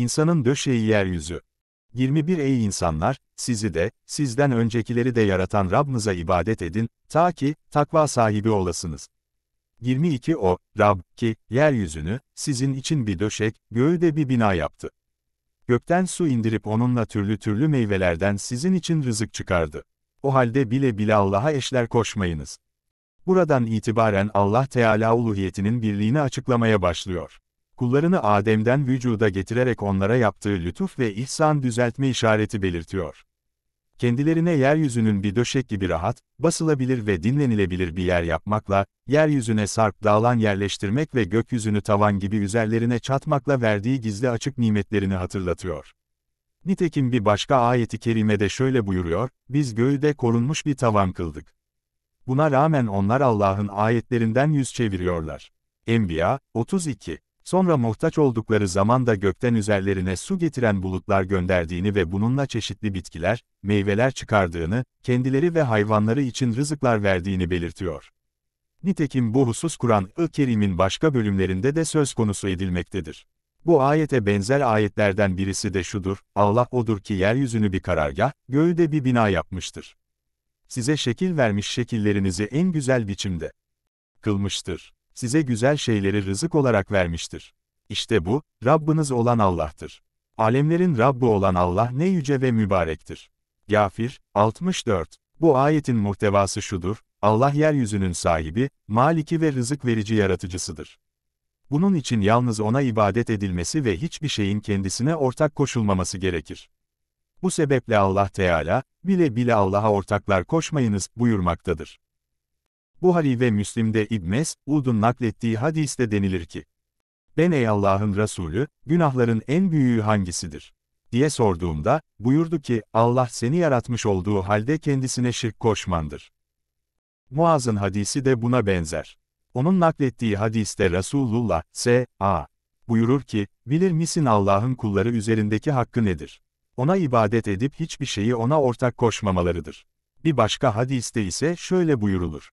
İnsanın döşeği yeryüzü. 21 Ey insanlar, sizi de, sizden öncekileri de yaratan Rabbinize ibadet edin, ta ki, takva sahibi olasınız. 22 O, Rab, ki, yeryüzünü, sizin için bir döşek, göğü de bir bina yaptı. Gökten su indirip onunla türlü türlü meyvelerden sizin için rızık çıkardı. O halde bile bile Allah'a eşler koşmayınız. Buradan itibaren Allah Teala uluhiyetinin birliğini açıklamaya başlıyor kullarını Adem'den vücuda getirerek onlara yaptığı lütuf ve ihsan düzeltme işareti belirtiyor. Kendilerine yeryüzünün bir döşek gibi rahat, basılabilir ve dinlenilebilir bir yer yapmakla, yeryüzüne sarp dağlan yerleştirmek ve gökyüzünü tavan gibi üzerlerine çatmakla verdiği gizli açık nimetlerini hatırlatıyor. Nitekim bir başka ayeti kerimede şöyle buyuruyor, biz göğü de korunmuş bir tavan kıldık. Buna rağmen onlar Allah'ın ayetlerinden yüz çeviriyorlar. Enbiya, 32 Sonra muhtaç oldukları zaman da gökten üzerlerine su getiren bulutlar gönderdiğini ve bununla çeşitli bitkiler, meyveler çıkardığını, kendileri ve hayvanları için rızıklar verdiğini belirtiyor. Nitekim bu husus Kur'an-ı Kerim'in başka bölümlerinde de söz konusu edilmektedir. Bu ayete benzer ayetlerden birisi de şudur, Allah odur ki yeryüzünü bir karargah, göğü de bir bina yapmıştır. Size şekil vermiş şekillerinizi en güzel biçimde kılmıştır size güzel şeyleri rızık olarak vermiştir. İşte bu, Rabbiniz olan Allah'tır. Alemlerin Rabbi olan Allah ne yüce ve mübarektir. Gafir, 64. Bu ayetin muhtevası şudur, Allah yeryüzünün sahibi, maliki ve rızık verici yaratıcısıdır. Bunun için yalnız ona ibadet edilmesi ve hiçbir şeyin kendisine ortak koşulmaması gerekir. Bu sebeple Allah Teala, bile bile Allah'a ortaklar koşmayınız buyurmaktadır. Buhari ve Müslim'de İbmes, Ud'un naklettiği hadiste denilir ki, ben ey Allah'ın Resulü, günahların en büyüğü hangisidir? diye sorduğumda, buyurdu ki, Allah seni yaratmış olduğu halde kendisine şirk koşmandır. Muaz'ın hadisi de buna benzer. Onun naklettiği hadiste Resulullah, s.a. buyurur ki, bilir misin Allah'ın kulları üzerindeki hakkı nedir? Ona ibadet edip hiçbir şeyi ona ortak koşmamalarıdır. Bir başka hadiste ise şöyle buyurulur.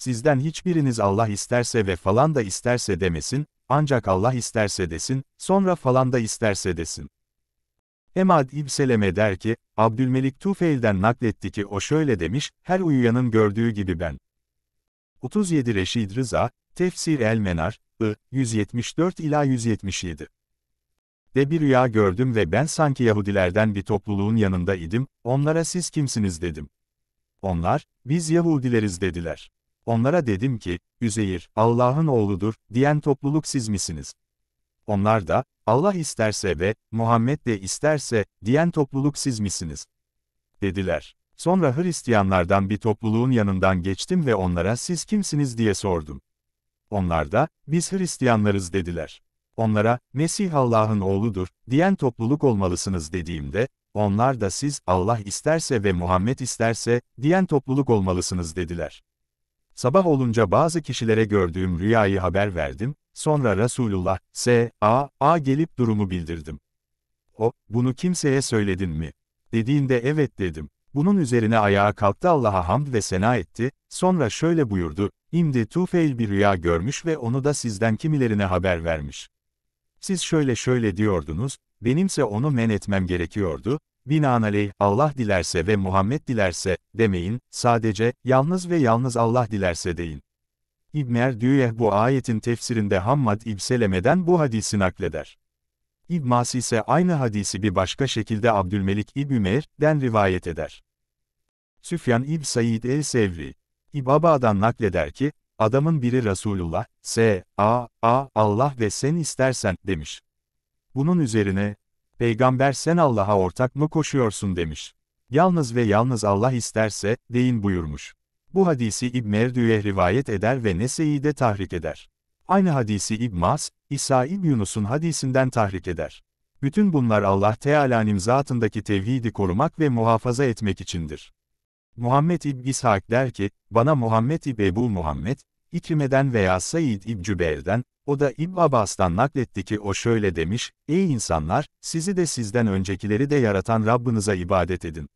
Sizden hiçbiriniz Allah isterse ve falan da isterse demesin, ancak Allah isterse desin, sonra falan da isterse desin. Emad İbseleme der ki, Abdülmelik Tufeil'den nakletti ki o şöyle demiş, her uyuyanın gördüğü gibi ben. 37 Reşid Rıza, Tefsir El Menar, I, 174 ila 177. De bir rüya gördüm ve ben sanki Yahudilerden bir topluluğun yanında idim, onlara siz kimsiniz dedim. Onlar, biz Yahudileriz dediler. Onlara dedim ki, Üzeyir, Allah'ın oğludur, diyen topluluk siz misiniz? Onlar da, Allah isterse ve, Muhammed de isterse, diyen topluluk siz misiniz? Dediler. Sonra Hristiyanlardan bir topluluğun yanından geçtim ve onlara siz kimsiniz diye sordum. Onlar da, biz Hristiyanlarız dediler. Onlara, Mesih Allah'ın oğludur, diyen topluluk olmalısınız dediğimde, onlar da siz, Allah isterse ve Muhammed isterse, diyen topluluk olmalısınız dediler. Sabah olunca bazı kişilere gördüğüm rüyayı haber verdim, sonra Resulullah, S, A gelip durumu bildirdim. O, bunu kimseye söyledin mi? Dediğinde evet dedim. Bunun üzerine ayağa kalktı Allah'a hamd ve sena etti, sonra şöyle buyurdu, İmdi Tufeil bir rüya görmüş ve onu da sizden kimilerine haber vermiş. Siz şöyle şöyle diyordunuz, benimse onu men etmem gerekiyordu, Binaenaleyh, Allah dilerse ve Muhammed dilerse, demeyin, sadece, yalnız ve yalnız Allah dilerse deyin. İbn İbner Düyeh bu ayetin tefsirinde Hammad İbseleme'den bu hadisi nakleder. İbn Mas ise aynı hadisi bir başka şekilde Abdülmelik İbn Ümer'den rivayet eder. Süfyan İb Said el-Sevri, İbaba'dan nakleder ki, adamın biri Resulullah, S, A, A, Allah ve sen istersen, demiş. Bunun üzerine, Peygamber sen Allah'a ortak mı koşuyorsun demiş. Yalnız ve yalnız Allah isterse, deyin buyurmuş. Bu hadisi İbn Erdü'ye rivayet eder ve Nese'yi de tahrik eder. Aynı hadisi İbn Mas, İsa İbn Yunus'un hadisinden tahrik eder. Bütün bunlar Allah Teala'nın zatındaki tevhidi korumak ve muhafaza etmek içindir. Muhammed İbn İshak der ki, bana Muhammed İb Ebu Muhammed, İkrimeden veya Said İbn Cübeyr'den, o da İbn Abbas'tan nakletti ki o şöyle demiş, Ey insanlar, sizi de sizden öncekileri de yaratan Rabbinize ibadet edin.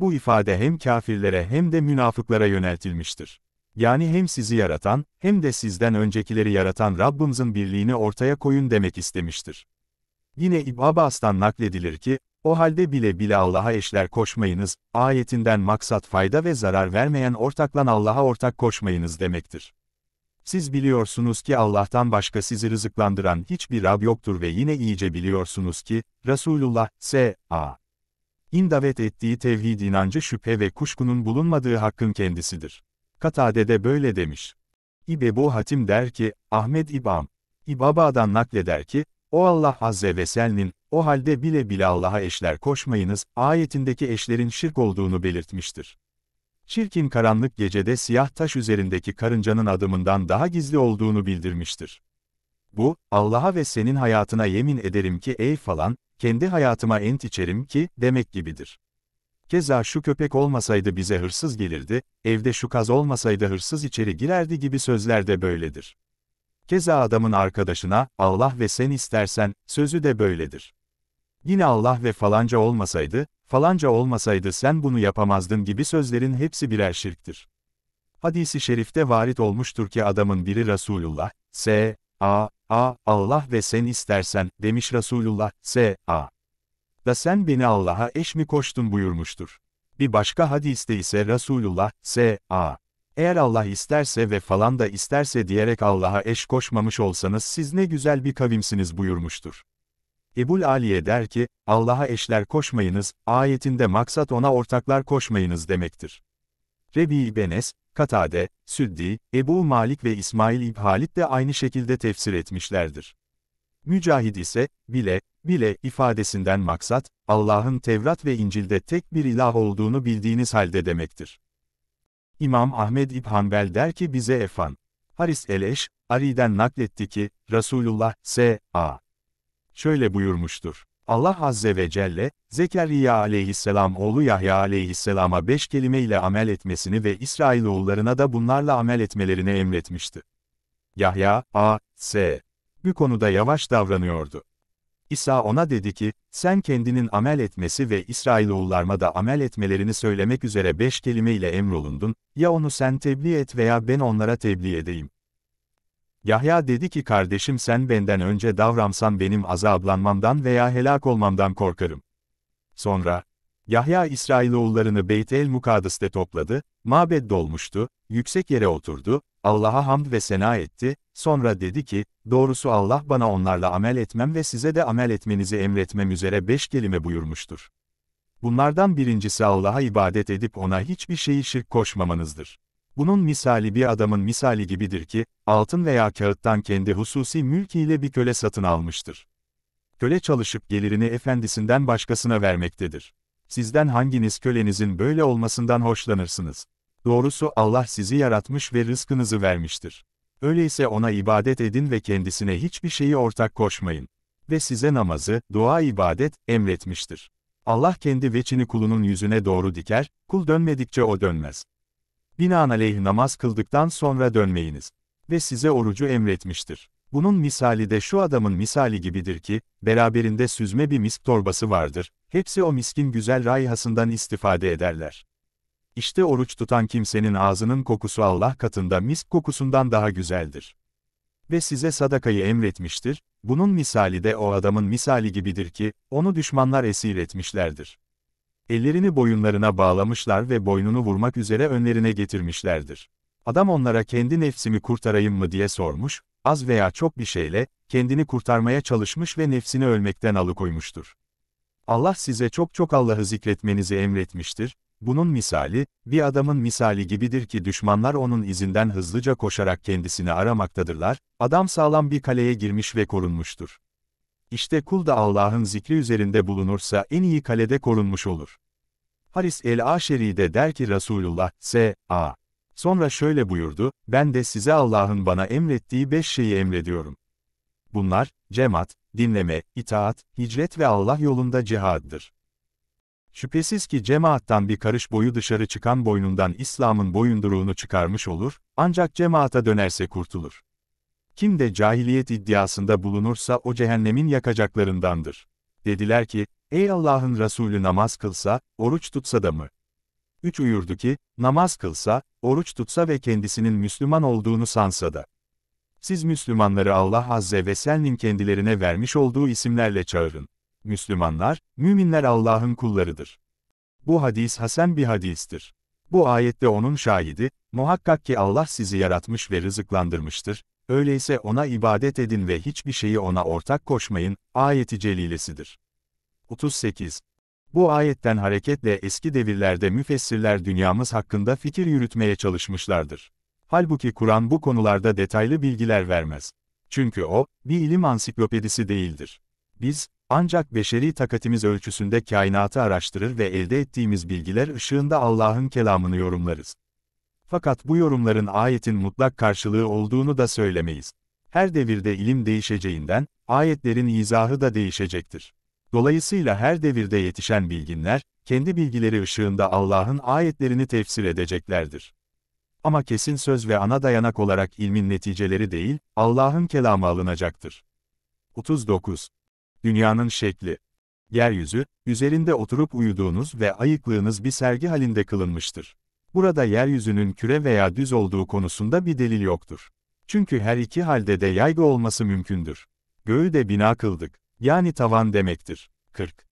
Bu ifade hem kafirlere hem de münafıklara yöneltilmiştir. Yani hem sizi yaratan, hem de sizden öncekileri yaratan Rabbimizin birliğini ortaya koyun demek istemiştir. Yine İbn Abbas'tan nakledilir ki, o halde bile bile Allah'a eşler koşmayınız, ayetinden maksat fayda ve zarar vermeyen ortaklan Allah'a ortak koşmayınız demektir. Siz biliyorsunuz ki Allah'tan başka sizi rızıklandıran hiçbir Rab yoktur ve yine iyice biliyorsunuz ki, Resulullah, S.A. in davet ettiği tevhid inancı şüphe ve kuşkunun bulunmadığı hakkın kendisidir. Katade de böyle demiş. İbebu Hatim der ki, Ahmet İbam, İbaba'dan nakleder ki, o Allah Azze ve Sel'nin, o halde bile bile Allah'a eşler koşmayınız, ayetindeki eşlerin şirk olduğunu belirtmiştir. Çirkin karanlık gecede siyah taş üzerindeki karıncanın adımından daha gizli olduğunu bildirmiştir. Bu, Allah'a ve senin hayatına yemin ederim ki ey falan, kendi hayatıma ent içerim ki, demek gibidir. Keza şu köpek olmasaydı bize hırsız gelirdi, evde şu kaz olmasaydı hırsız içeri girerdi gibi sözler de böyledir. Keza adamın arkadaşına, Allah ve sen istersen, sözü de böyledir. Yine Allah ve falanca olmasaydı, falanca olmasaydı sen bunu yapamazdın gibi sözlerin hepsi birer şirktir. Hadisi şerifte varit olmuştur ki adamın biri Resulullah, S. A. A. Allah ve sen istersen, demiş Resulullah, S. A. Da sen beni Allah'a eş mi koştun buyurmuştur. Bir başka hadiste ise Resulullah, S. A. Eğer Allah isterse ve falan da isterse diyerek Allah'a eş koşmamış olsanız siz ne güzel bir kavimsiniz buyurmuştur. Ebul Aliye der ki, Allah'a eşler koşmayınız, ayetinde maksat ona ortaklar koşmayınız demektir. Rebi Benes, Katade, Süddi, Ebu Malik ve İsmail İbhalit de aynı şekilde tefsir etmişlerdir. Mücahid ise, bile, bile ifadesinden maksat, Allah'ın Tevrat ve İncil'de tek bir ilah olduğunu bildiğiniz halde demektir. İmam Ahmed İbhanbel der ki bize Efan, Haris Eleş eş Ari'den nakletti ki, Resulullah, S.A şöyle buyurmuştur. Allah Azze ve Celle, Zekeriya aleyhisselam oğlu Yahya aleyhisselama beş kelime ile amel etmesini ve İsrailoğullarına da bunlarla amel etmelerini emretmişti. Yahya, A, S. Bu konuda yavaş davranıyordu. İsa ona dedi ki, sen kendinin amel etmesi ve İsrailoğullarıma da amel etmelerini söylemek üzere beş kelime ile emrolundun, ya onu sen tebliğ et veya ben onlara tebliğ edeyim. Yahya dedi ki kardeşim sen benden önce davransan benim azablanmamdan veya helak olmamdan korkarım. Sonra, Yahya İsrailoğullarını Beyt el Mukadıs'te topladı, mabed dolmuştu, yüksek yere oturdu, Allah'a hamd ve sena etti, sonra dedi ki, doğrusu Allah bana onlarla amel etmem ve size de amel etmenizi emretmem üzere beş kelime buyurmuştur. Bunlardan birincisi Allah'a ibadet edip ona hiçbir şeyi şirk koşmamanızdır. Bunun misali bir adamın misali gibidir ki, altın veya kağıttan kendi hususi mülkiyle bir köle satın almıştır. Köle çalışıp gelirini efendisinden başkasına vermektedir. Sizden hanginiz kölenizin böyle olmasından hoşlanırsınız? Doğrusu Allah sizi yaratmış ve rızkınızı vermiştir. Öyleyse ona ibadet edin ve kendisine hiçbir şeyi ortak koşmayın. Ve size namazı, dua ibadet, emretmiştir. Allah kendi veçini kulunun yüzüne doğru diker, kul dönmedikçe o dönmez. Binaenaleyh namaz kıldıktan sonra dönmeyiniz. Ve size orucu emretmiştir. Bunun misali de şu adamın misali gibidir ki, beraberinde süzme bir misk torbası vardır, hepsi o miskin güzel rayhasından istifade ederler. İşte oruç tutan kimsenin ağzının kokusu Allah katında misk kokusundan daha güzeldir. Ve size sadakayı emretmiştir, bunun misali de o adamın misali gibidir ki, onu düşmanlar esir etmişlerdir. Ellerini boyunlarına bağlamışlar ve boynunu vurmak üzere önlerine getirmişlerdir. Adam onlara kendi nefsimi kurtarayım mı diye sormuş, az veya çok bir şeyle, kendini kurtarmaya çalışmış ve nefsini ölmekten alıkoymuştur. Allah size çok çok Allah'ı zikretmenizi emretmiştir, bunun misali, bir adamın misali gibidir ki düşmanlar onun izinden hızlıca koşarak kendisini aramaktadırlar, adam sağlam bir kaleye girmiş ve korunmuştur. İşte kul da Allah'ın zikri üzerinde bulunursa en iyi kalede korunmuş olur. Haris el-Aşeri de der ki Resulullah, s.a. Sonra şöyle buyurdu, ben de size Allah'ın bana emrettiği beş şeyi emrediyorum. Bunlar, cemaat, dinleme, itaat, hicret ve Allah yolunda cihaddır. Şüphesiz ki cemaattan bir karış boyu dışarı çıkan boynundan İslam'ın boyunduruğunu çıkarmış olur, ancak cemaata dönerse kurtulur. Kim de cahiliyet iddiasında bulunursa o cehennemin yakacaklarındandır. Dediler ki, ey Allah'ın Resulü namaz kılsa, oruç tutsa da mı? Üç uyurdu ki, namaz kılsa, oruç tutsa ve kendisinin Müslüman olduğunu sansa da. Siz Müslümanları Allah Azze ve Sen'in kendilerine vermiş olduğu isimlerle çağırın. Müslümanlar, müminler Allah'ın kullarıdır. Bu hadis Hasan bir hadistir. Bu ayette onun şahidi, muhakkak ki Allah sizi yaratmış ve rızıklandırmıştır, öyleyse ona ibadet edin ve hiçbir şeyi ona ortak koşmayın, ayeti celilesidir. 38. Bu ayetten hareketle eski devirlerde müfessirler dünyamız hakkında fikir yürütmeye çalışmışlardır. Halbuki Kur'an bu konularda detaylı bilgiler vermez. Çünkü o, bir ilim ansiklopedisi değildir. Biz, ancak beşeri takatimiz ölçüsünde kainatı araştırır ve elde ettiğimiz bilgiler ışığında Allah'ın kelamını yorumlarız. Fakat bu yorumların ayetin mutlak karşılığı olduğunu da söylemeyiz. Her devirde ilim değişeceğinden, ayetlerin izahı da değişecektir. Dolayısıyla her devirde yetişen bilginler, kendi bilgileri ışığında Allah'ın ayetlerini tefsir edeceklerdir. Ama kesin söz ve ana dayanak olarak ilmin neticeleri değil, Allah'ın kelamı alınacaktır. 39. Dünyanın şekli. Yeryüzü, üzerinde oturup uyuduğunuz ve ayıklığınız bir sergi halinde kılınmıştır. Burada yeryüzünün küre veya düz olduğu konusunda bir delil yoktur. Çünkü her iki halde de yaygı olması mümkündür. Göğü de bina kıldık, yani tavan demektir. 40.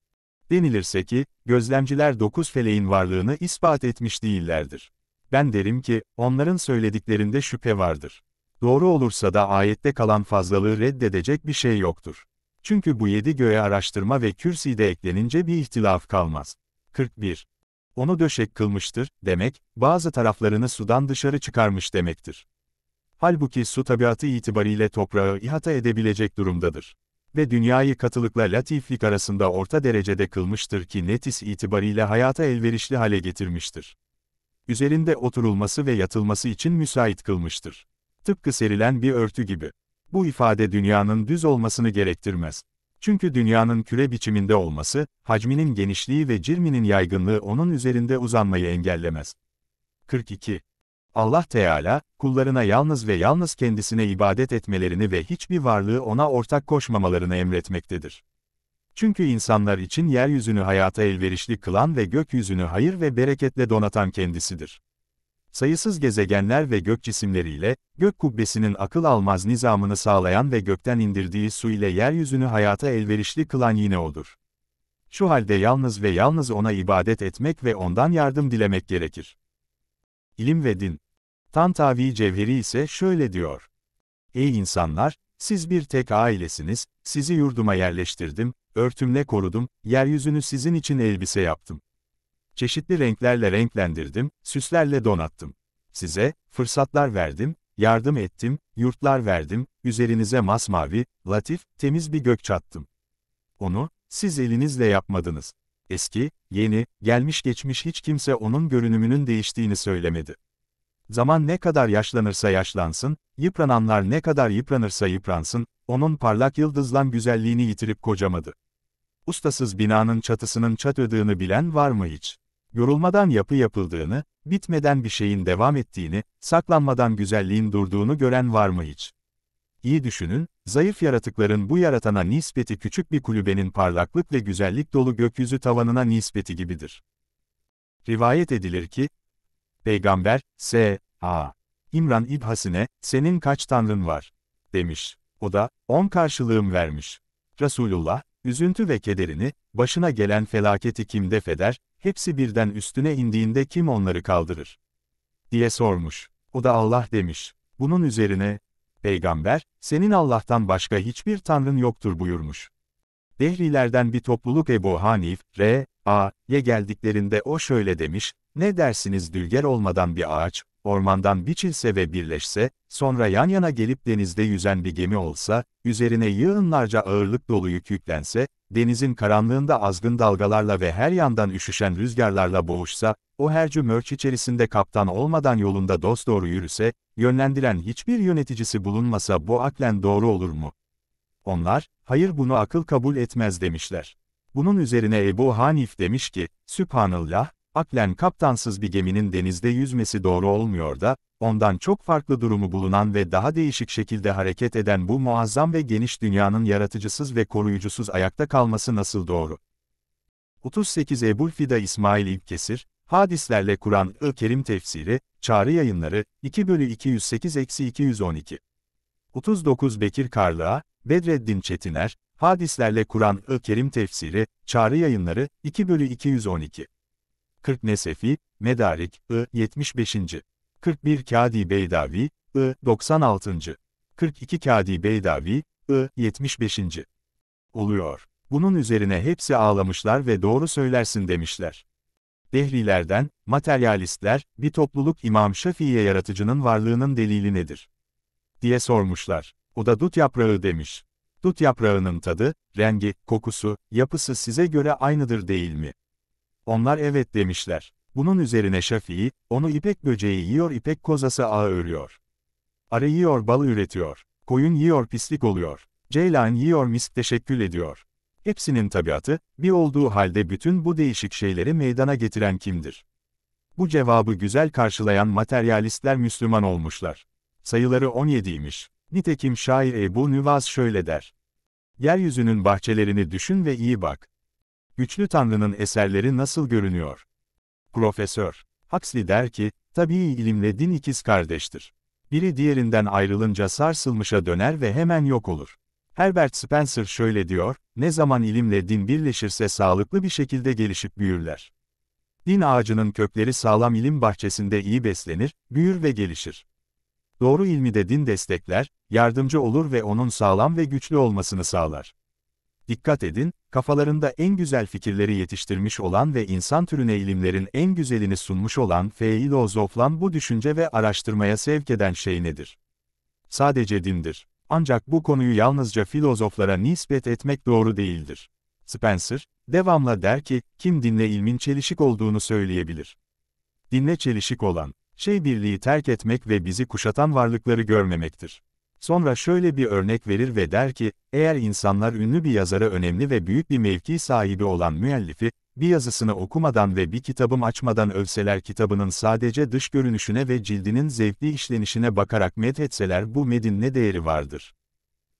Denilirse ki, gözlemciler dokuz feleğin varlığını ispat etmiş değillerdir. Ben derim ki, onların söylediklerinde şüphe vardır. Doğru olursa da ayette kalan fazlalığı reddedecek bir şey yoktur. Çünkü bu yedi göğe araştırma ve kürsi de eklenince bir ihtilaf kalmaz. 41. Onu döşek kılmıştır, demek, bazı taraflarını sudan dışarı çıkarmış demektir. Halbuki su tabiatı itibariyle toprağı ihata edebilecek durumdadır. Ve dünyayı katılıkla latiflik arasında orta derecede kılmıştır ki netis itibariyle hayata elverişli hale getirmiştir. Üzerinde oturulması ve yatılması için müsait kılmıştır. Tıpkı serilen bir örtü gibi. Bu ifade dünyanın düz olmasını gerektirmez. Çünkü dünyanın küre biçiminde olması, hacminin genişliği ve cirminin yaygınlığı onun üzerinde uzanmayı engellemez. 42. Allah Teala, kullarına yalnız ve yalnız kendisine ibadet etmelerini ve hiçbir varlığı ona ortak koşmamalarını emretmektedir. Çünkü insanlar için yeryüzünü hayata elverişli kılan ve gökyüzünü hayır ve bereketle donatan kendisidir sayısız gezegenler ve gök cisimleriyle, gök kubbesinin akıl almaz nizamını sağlayan ve gökten indirdiği su ile yeryüzünü hayata elverişli kılan yine odur. Şu halde yalnız ve yalnız ona ibadet etmek ve ondan yardım dilemek gerekir. İlim ve din. Tantavi Cevheri ise şöyle diyor. Ey insanlar, siz bir tek ailesiniz, sizi yurduma yerleştirdim, örtümle korudum, yeryüzünü sizin için elbise yaptım çeşitli renklerle renklendirdim, süslerle donattım. Size, fırsatlar verdim, yardım ettim, yurtlar verdim, üzerinize masmavi, latif, temiz bir gök çattım. Onu, siz elinizle yapmadınız. Eski, yeni, gelmiş geçmiş hiç kimse onun görünümünün değiştiğini söylemedi. Zaman ne kadar yaşlanırsa yaşlansın, yıprananlar ne kadar yıpranırsa yıpransın, onun parlak yıldızlan güzelliğini yitirip kocamadı. Ustasız binanın çatısının çat ödığını bilen var mı hiç? yorulmadan yapı yapıldığını, bitmeden bir şeyin devam ettiğini, saklanmadan güzelliğin durduğunu gören var mı hiç? İyi düşünün, zayıf yaratıkların bu yaratana nispeti küçük bir kulübenin parlaklık ve güzellik dolu gökyüzü tavanına nispeti gibidir. Rivayet edilir ki, Peygamber, S. A. İmran İbhasine, senin kaç tanrın var? demiş. O da, on karşılığım vermiş. Resulullah, üzüntü ve kederini, başına gelen felaketi kim defeder, hepsi birden üstüne indiğinde kim onları kaldırır? diye sormuş. O da Allah demiş. Bunun üzerine, Peygamber, senin Allah'tan başka hiçbir tanrın yoktur buyurmuş. Dehrilerden bir topluluk Ebu Hanif, R. A. ye geldiklerinde o şöyle demiş, ne dersiniz dülger olmadan bir ağaç, ormandan biçilse ve birleşse, sonra yan yana gelip denizde yüzen bir gemi olsa, üzerine yığınlarca ağırlık dolu yük yüklense, denizin karanlığında azgın dalgalarla ve her yandan üşüşen rüzgarlarla boğuşsa, o hercü mörç içerisinde kaptan olmadan yolunda dosdoğru yürüse, yönlendiren hiçbir yöneticisi bulunmasa bu aklen doğru olur mu? Onlar, hayır bunu akıl kabul etmez demişler. Bunun üzerine Ebu Hanif demiş ki, Sübhanallah, aklen kaptansız bir geminin denizde yüzmesi doğru olmuyor da, ondan çok farklı durumu bulunan ve daha değişik şekilde hareket eden bu muazzam ve geniş dünyanın yaratıcısız ve koruyucusuz ayakta kalması nasıl doğru? 38 Ebu'l-Fida İsmail İlkesir, Hadislerle Kur'an-ı Kerim Tefsiri, Çağrı Yayınları, 2 bölü 208-212. 39 Bekir Karlığa, Bedreddin Çetiner, Hadislerle Kur'an-ı Kerim Tefsiri, Çağrı Yayınları, 2 bölü 212. 40 Nesefi, Medarik, I, 75. 41 Kadi Beydavi, I, 96. 42 Kadi Beydavi, I, 75. Oluyor. Bunun üzerine hepsi ağlamışlar ve doğru söylersin demişler. Dehrilerden, materyalistler, bir topluluk İmam Şafii'ye yaratıcının varlığının delili nedir? diye sormuşlar. O da dut yaprağı demiş. Dut yaprağının tadı, rengi, kokusu, yapısı size göre aynıdır değil mi? Onlar evet demişler. Bunun üzerine Şafii, onu ipek böceği yiyor ipek kozası ağ örüyor. Arı yiyor bal üretiyor. Koyun yiyor pislik oluyor. Ceylan yiyor misk teşekkül ediyor. Hepsinin tabiatı, bir olduğu halde bütün bu değişik şeyleri meydana getiren kimdir? Bu cevabı güzel karşılayan materyalistler Müslüman olmuşlar. Sayıları 17'ymiş. Nitekim şair Ebu Nüvas şöyle der. Yeryüzünün bahçelerini düşün ve iyi bak. Güçlü Tanrı'nın eserleri nasıl görünüyor? Profesör Huxley der ki, tabii ilimle din ikiz kardeştir. Biri diğerinden ayrılınca sarsılmışa döner ve hemen yok olur. Herbert Spencer şöyle diyor, ne zaman ilimle din birleşirse sağlıklı bir şekilde gelişip büyürler. Din ağacının kökleri sağlam ilim bahçesinde iyi beslenir, büyür ve gelişir. Doğru ilmi de din destekler, yardımcı olur ve onun sağlam ve güçlü olmasını sağlar dikkat edin, kafalarında en güzel fikirleri yetiştirmiş olan ve insan türüne ilimlerin en güzelini sunmuş olan feilozoflan bu düşünce ve araştırmaya sevk eden şey nedir? Sadece dindir. Ancak bu konuyu yalnızca filozoflara nispet etmek doğru değildir. Spencer, devamla der ki, kim dinle ilmin çelişik olduğunu söyleyebilir. Dinle çelişik olan, şey birliği terk etmek ve bizi kuşatan varlıkları görmemektir. Sonra şöyle bir örnek verir ve der ki, eğer insanlar ünlü bir yazara önemli ve büyük bir mevki sahibi olan müellifi, bir yazısını okumadan ve bir kitabım açmadan övseler kitabının sadece dış görünüşüne ve cildinin zevkli işlenişine bakarak methetseler bu medin ne değeri vardır?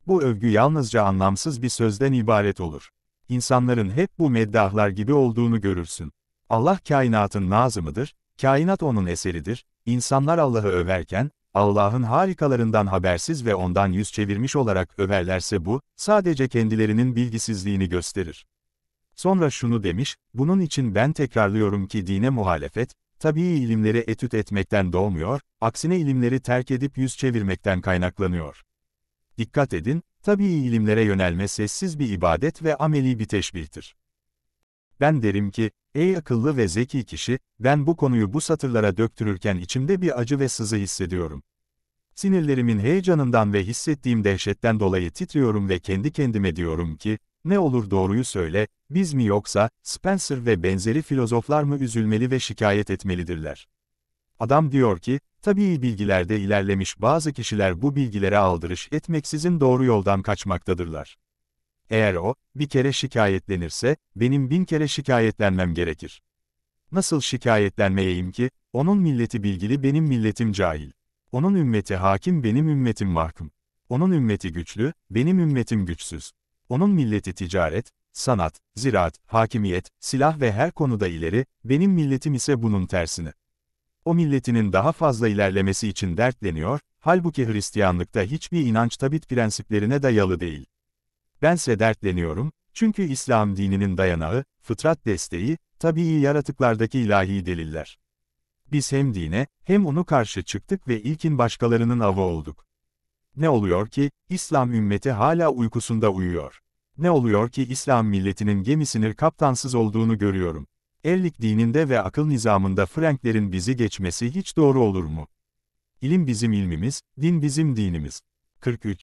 Bu övgü yalnızca anlamsız bir sözden ibaret olur. İnsanların hep bu meddahlar gibi olduğunu görürsün. Allah kainatın nazımıdır, kainat onun eseridir, İnsanlar Allah'ı överken, Allah'ın harikalarından habersiz ve ondan yüz çevirmiş olarak överlerse bu, sadece kendilerinin bilgisizliğini gösterir. Sonra şunu demiş, bunun için ben tekrarlıyorum ki dine muhalefet, tabii ilimleri etüt etmekten doğmuyor, aksine ilimleri terk edip yüz çevirmekten kaynaklanıyor. Dikkat edin, tabii ilimlere yönelme sessiz bir ibadet ve ameli bir teşbihtir. Ben derim ki, Ey akıllı ve zeki kişi, ben bu konuyu bu satırlara döktürürken içimde bir acı ve sızı hissediyorum. Sinirlerimin heyecanından ve hissettiğim dehşetten dolayı titriyorum ve kendi kendime diyorum ki, ne olur doğruyu söyle, biz mi yoksa, Spencer ve benzeri filozoflar mı üzülmeli ve şikayet etmelidirler? Adam diyor ki, tabii bilgilerde ilerlemiş bazı kişiler bu bilgilere aldırış etmeksizin doğru yoldan kaçmaktadırlar. Eğer o, bir kere şikayetlenirse, benim bin kere şikayetlenmem gerekir. Nasıl şikayetlenmeyeyim ki, onun milleti bilgili benim milletim cahil. Onun ümmeti hakim benim ümmetim mahkum. Onun ümmeti güçlü, benim ümmetim güçsüz. Onun milleti ticaret, sanat, ziraat, hakimiyet, silah ve her konuda ileri, benim milletim ise bunun tersini. O milletinin daha fazla ilerlemesi için dertleniyor, halbuki Hristiyanlıkta hiçbir inanç tabit prensiplerine dayalı değil. Bense dertleniyorum, çünkü İslam dininin dayanağı, fıtrat desteği, tabii yaratıklardaki ilahi deliller. Biz hem dine, hem onu karşı çıktık ve ilkin başkalarının avı olduk. Ne oluyor ki, İslam ümmeti hala uykusunda uyuyor. Ne oluyor ki İslam milletinin gemisinin kaptansız olduğunu görüyorum. Ellik dininde ve akıl nizamında Franklerin bizi geçmesi hiç doğru olur mu? İlim bizim ilmimiz, din bizim dinimiz. 43